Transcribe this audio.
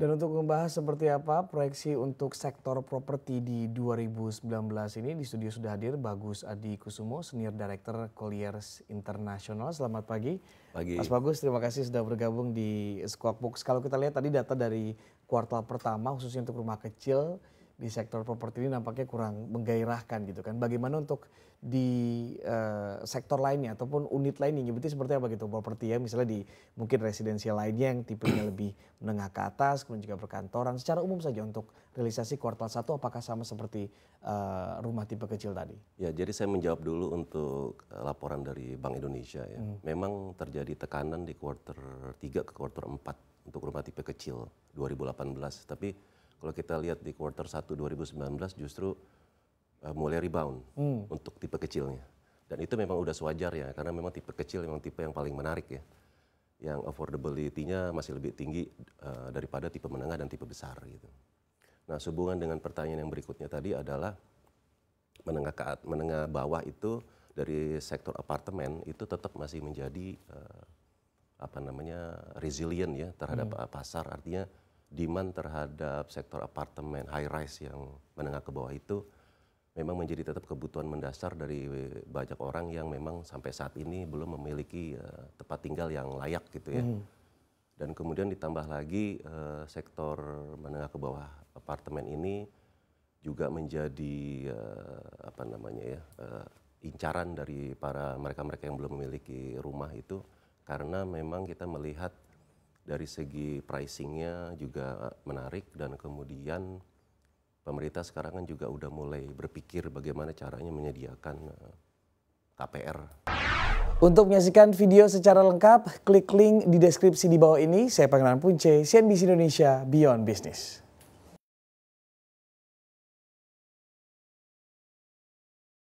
Dan untuk membahas seperti apa proyeksi untuk sektor properti di 2019 ini di studio sudah hadir Bagus Adi Kusumo, Senior Director Colliers International. Selamat pagi. Pagi. Mas Bagus, terima kasih sudah bergabung di Squawk Box. Kalau kita lihat tadi data dari kuartal pertama khususnya untuk rumah kecil di sektor properti ini nampaknya kurang menggairahkan gitu kan. Bagaimana untuk di uh, sektor lainnya ataupun unit lainnya nyebutnya seperti apa gitu properti ya misalnya di mungkin residensial lainnya yang tipenya lebih menengah ke atas kemudian juga perkantoran secara umum saja untuk realisasi kuartal satu apakah sama seperti uh, rumah tipe kecil tadi? Ya jadi saya menjawab dulu untuk eh, laporan dari Bank Indonesia ya. Hmm. Memang terjadi tekanan di kuartal 3 ke kuartal 4 untuk rumah tipe kecil 2018 tapi kalau kita lihat di quarter 1 2019 justru uh, mulai rebound hmm. untuk tipe kecilnya. Dan itu memang udah ya karena memang tipe kecil memang tipe yang paling menarik ya. Yang affordability-nya masih lebih tinggi uh, daripada tipe menengah dan tipe besar gitu. Nah, sehubungan dengan pertanyaan yang berikutnya tadi adalah menengah ke menengah bawah itu dari sektor apartemen itu tetap masih menjadi uh, apa namanya resilient ya terhadap hmm. pasar artinya demand terhadap sektor apartemen high rise yang menengah ke bawah itu memang menjadi tetap kebutuhan mendasar dari banyak orang yang memang sampai saat ini belum memiliki uh, tempat tinggal yang layak gitu ya. Mm. Dan kemudian ditambah lagi uh, sektor menengah ke bawah apartemen ini juga menjadi uh, apa namanya ya uh, incaran dari para mereka-mereka yang belum memiliki rumah itu karena memang kita melihat dari segi pricingnya juga eh, menarik dan kemudian pemerintah sekarang kan juga udah mulai berpikir bagaimana caranya menyediakan eh, KPR. Untuk menyaksikan video secara lengkap, klik link di deskripsi di bawah ini. Saya Pangeran Punce, CNBC Indonesia Beyond Business.